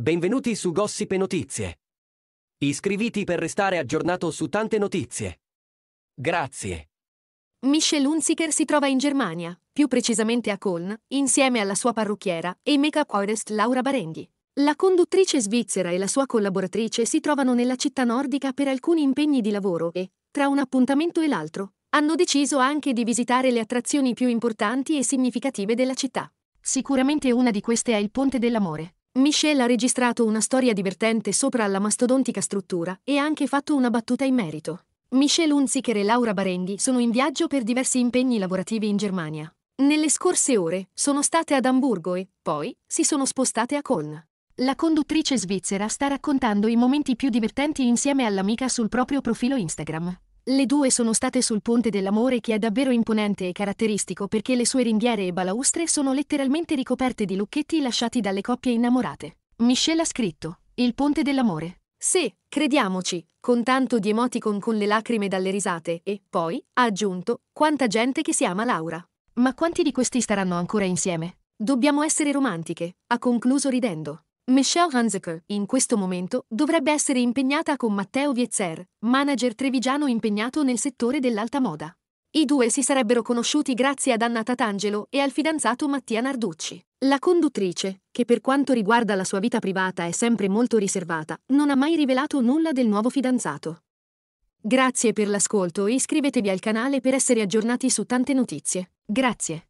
Benvenuti su Gossip e Notizie. Iscriviti per restare aggiornato su tante notizie. Grazie. Michelle Hunziker si trova in Germania, più precisamente a Coln, insieme alla sua parrucchiera e make-up artist Laura Barenghi. La conduttrice svizzera e la sua collaboratrice si trovano nella città nordica per alcuni impegni di lavoro e, tra un appuntamento e l'altro, hanno deciso anche di visitare le attrazioni più importanti e significative della città. Sicuramente una di queste è il Ponte dell'Amore, Michelle ha registrato una storia divertente sopra la mastodontica struttura e ha anche fatto una battuta in merito. Michelle Hunziker e Laura Barenghi sono in viaggio per diversi impegni lavorativi in Germania. Nelle scorse ore sono state ad Amburgo e, poi, si sono spostate a Coln. La conduttrice svizzera sta raccontando i momenti più divertenti insieme all'amica sul proprio profilo Instagram. Le due sono state sul Ponte dell'Amore che è davvero imponente e caratteristico perché le sue ringhiere e balaustre sono letteralmente ricoperte di lucchetti lasciati dalle coppie innamorate. Michelle ha scritto, il Ponte dell'Amore. Sì, crediamoci, con tanto di emoticon con le lacrime dalle risate e, poi, ha aggiunto, quanta gente che si ama Laura. Ma quanti di questi staranno ancora insieme? Dobbiamo essere romantiche, ha concluso ridendo. Michelle Hanzeker, in questo momento, dovrebbe essere impegnata con Matteo Viezzer, manager trevigiano impegnato nel settore dell'alta moda. I due si sarebbero conosciuti grazie ad Anna Tatangelo e al fidanzato Mattia Narducci. La conduttrice, che per quanto riguarda la sua vita privata è sempre molto riservata, non ha mai rivelato nulla del nuovo fidanzato. Grazie per l'ascolto e iscrivetevi al canale per essere aggiornati su tante notizie. Grazie.